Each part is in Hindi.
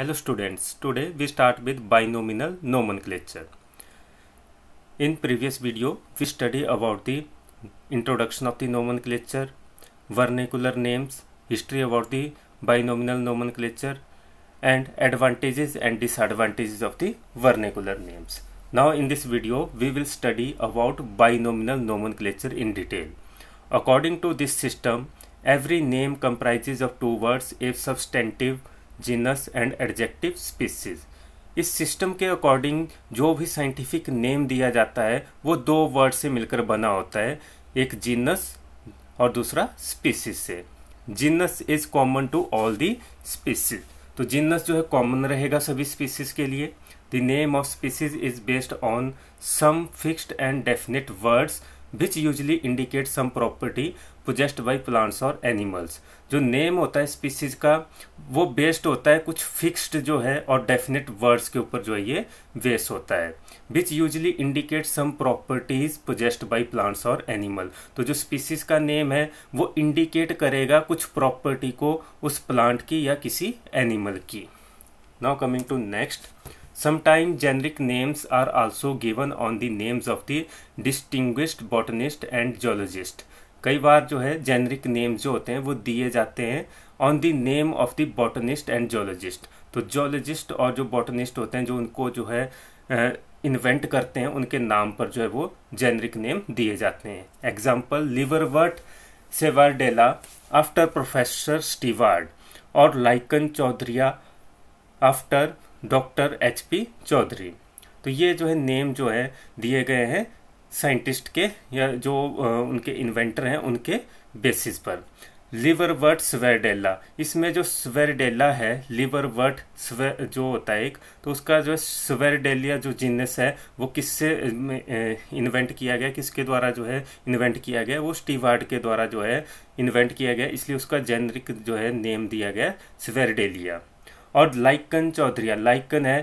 Hello students, today we start with binomial nomenclature. In previous video, we study about the introduction of the nomenclature, vernacular names, history about the binomial nomenclature and advantages and disadvantages of the vernacular names. Now in this video, we will study about binomial nomenclature in detail. According to this system, every name comprises of two words, a substantive, genus and adjective species इस सिस्टम के अकॉर्डिंग जो भी साइंटिफिक नेम दिया जाता है वो दो वर्ड से मिलकर बना होता है एक जीनस और दूसरा स्पीसीज से genus is common to all the species तो जीनस जो है कॉमन रहेगा सभी स्पीसीज के लिए the name of species is based on some fixed and definite words which usually indicate some property possessed by plants और एनिमल्स जो नेम होता है स्पीसीज का वो बेस्ड होता है कुछ फिक्स्ड जो है और डेफिनेट वर्ड्स के ऊपर जो है ये बेस होता है which usually indicate some properties possessed by plants और एनिमल तो जो स्पीसीज का नेम है वो इंडिकेट करेगा कुछ प्रॉपर्टी को उस प्लांट की या किसी एनिमल की now coming to next sometime generic names are also given on the names of the distinguished botanist and zoologist कई बार जो है जेनरिक नेम जो होते हैं वो दिए जाते हैं on the name of the botanist and zoologist तो जोलॉजिस्ट और जो बॉटनिस्ट होते हैं जो उनको जो है इन्वेंट करते हैं उनके नाम पर जो है वो जेनरिक नेम दिए जाते हैं एग्जाम्पल लिवरवर्ट सेवारडेला आफ्टर प्रोफेसर स्टीवार्ड और लाइकन चौधरिया after doctor H P Chaudhary तो ये जो है नेम जो है दिए गए हैं साइंटिस्ट के या जो उनके इन्वेंटर हैं उनके बेसिस पर लिवरवर्ट स्वेरडेला इसमें जो स्वेरडेला है लिवरवर्ट स्वे जो होता है एक तो उसका जो स्वेरडेलिया जो जीनस है वो किससे इन्वेंट किया गया किसके द्वारा जो है इन्वेंट किया गया वो स्टीवार्ड के द्वारा जो है इन्वेंट किया गया इसलिए उसका जेनरिक जो है नेम दिया गया स्वेरडेलिया और लाइकन चौधरी लाइकन है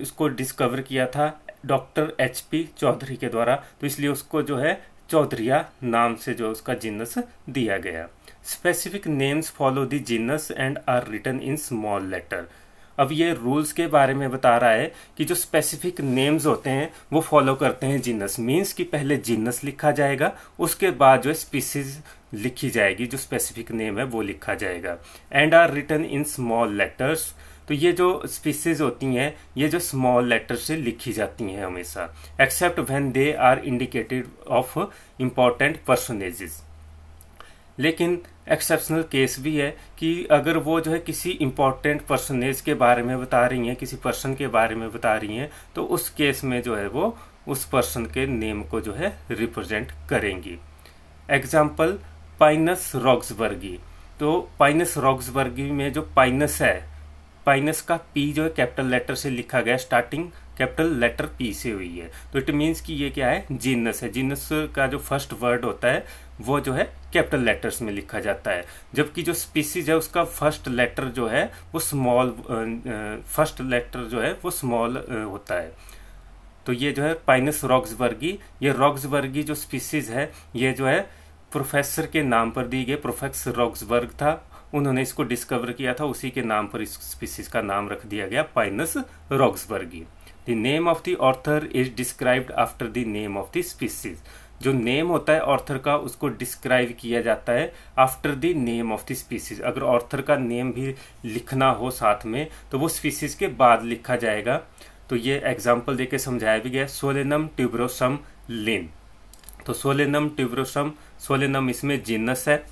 उसको डिस्कवर किया था डॉक्टर एच पी चौधरी के द्वारा तो इसलिए उसको जो है चौधरिया नाम से जो उसका जीनस दिया गया specific names follow the genus and are written in small letter अब ये रूल्स के बारे में बता रहा है कि जो स्पेसिफिक नेम्स होते हैं वो फॉलो करते हैं जीनस मीन्स कि पहले जीनस लिखा जाएगा उसके बाद जो है स्पीसीज लिखी जाएगी जो स्पेसिफिक नेम है वो लिखा जाएगा and are written in small letters तो ये जो स्पीसीज होती हैं ये जो स्मॉल लेटर से लिखी जाती हैं हमेशा except when they are indicated of important personages लेकिन एक्सेप्शनल केस भी है कि अगर वो जो है किसी इम्पॉर्टेंट पर्सनेज के बारे में बता रही हैं किसी पर्सन के बारे में बता रही हैं तो उस केस में जो है वो उस पर्सन के नेम को जो है रिप्रेजेंट करेंगी एग्जाम्पल पाइनस रॉक्सबर्गी तो पाइनस रॉक्सबर्गी में जो पाइनस है पाइनस का पी जो है कैपिटल लेटर से लिखा गया स्टार्टिंग कैपिटल लेटर पी से हुई है तो इट मीन्स कि ये क्या है जीनस है जीनस का जो फर्स्ट वर्ड होता है वो जो है कैपिटल लेटर्स में लिखा जाता है जबकि जो स्पीसीज है उसका फर्स्ट लेटर जो है वो स्मॉल फर्स्ट लेटर जो है वो स्मॉल होता है तो ये जो है पाइनस रॉक्स वर्गी ये रॉक्स वर्गी जो स्पीसीज है ये जो है प्रोफेसर के नाम पर दी गई प्रोफेसर रॉक्सबर्ग था उन्होंने इसको डिस्कवर किया था उसी के नाम पर इस स्पीसीज का नाम रख दिया गया Pinus roxburghii the name of the author is described after the name of the species जो नेम होता है ऑर्थर का उसको डिस्क्राइब किया जाता है after the name of the species अगर ऑर्थर का नेम भी लिखना हो साथ में तो वो स्पीसीज के बाद लिखा जाएगा तो ये एग्जाम्पल देके समझाया भी गया सोलेनम ट्यूब्रोसम लिन तो सोलेनम ट्यूब्रोसम सोलेनम इसमें जीनस है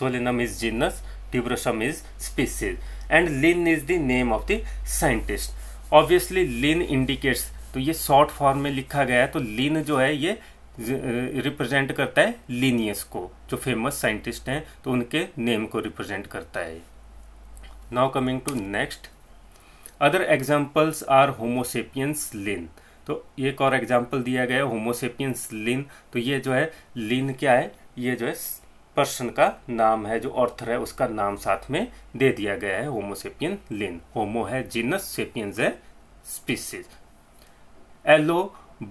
Solanum is genus, tuberosum is species and Lin is the name of the scientist. Obviously Lin indicates तो ये शॉर्ट फॉर्म में लिखा गया है तो लिन जो है ये रिप्रेजेंट करता है लीनियस को जो फेमस साइंटिस्ट हैं तो उनके नेम को रिप्रेजेंट करता है now coming to next other examples are Homo sapiens Linn तो एक और एग्जाम्पल दिया गया है होमोसेपियंस लिन तो ये जो है लिन क्या है ये जो है पर्सन का नाम है जो ऑर्थर है उसका नाम साथ में दे दिया गया है होमोसेपियन लिन होमो है जीनस सेपियंस है स्पीसीज एलो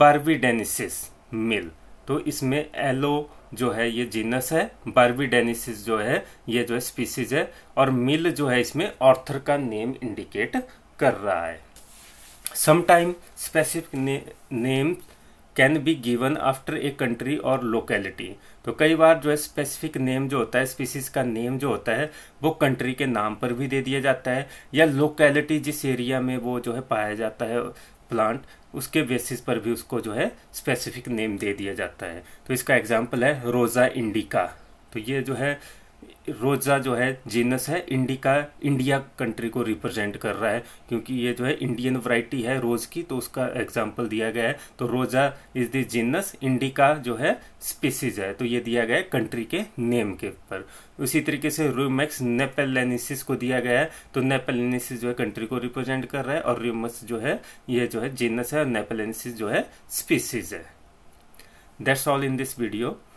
बार्विडेनिसिस मिल तो इसमें एलो जो है ये जीनस है बार्विडेनिसिस जो है ये जो है स्पीसीज है और मिल जो है इसमें ऑर्थर का नेम इंडिकेट कर रहा है sometime specific name can be given after a country और लोकेलिटी तो कई बार जो है स्पेसिफिक नेम जो होता है स्पीसीज का नेम जो होता है वो कंट्री के नाम पर भी दे दिया जाता है या लोकेलिटी जिस एरिया में वो जो है पाया जाता है प्लांट उसके बेसिस पर भी उसको जो है स्पेसिफिक नेम दे दिया जाता है तो इसका एग्जाम्पल है रोज़ा इंडिका तो ये जो है रोजा जो है जीनस है इंडिका इंडिया कंट्री को रिप्रेजेंट कर रहा है क्योंकि ये जो है इंडियन वैरायटी है रोज की तो उसका एग्जांपल दिया गया है तो रोजा इज द जीनस इंडिका जो है स्पीसीज है तो ये दिया गया है कंट्री के नेम के ऊपर उसी तरीके से रूमैक्स नेपेलेनिसिस को दिया गया है तो नेपेलेनिसिस जो है कंट्री को रिप्रेजेंट कर रहा है और रूमस जो है ये जो है जीनस है और नेपेलेनिसिस जो है स्पीसीज है that's all in this video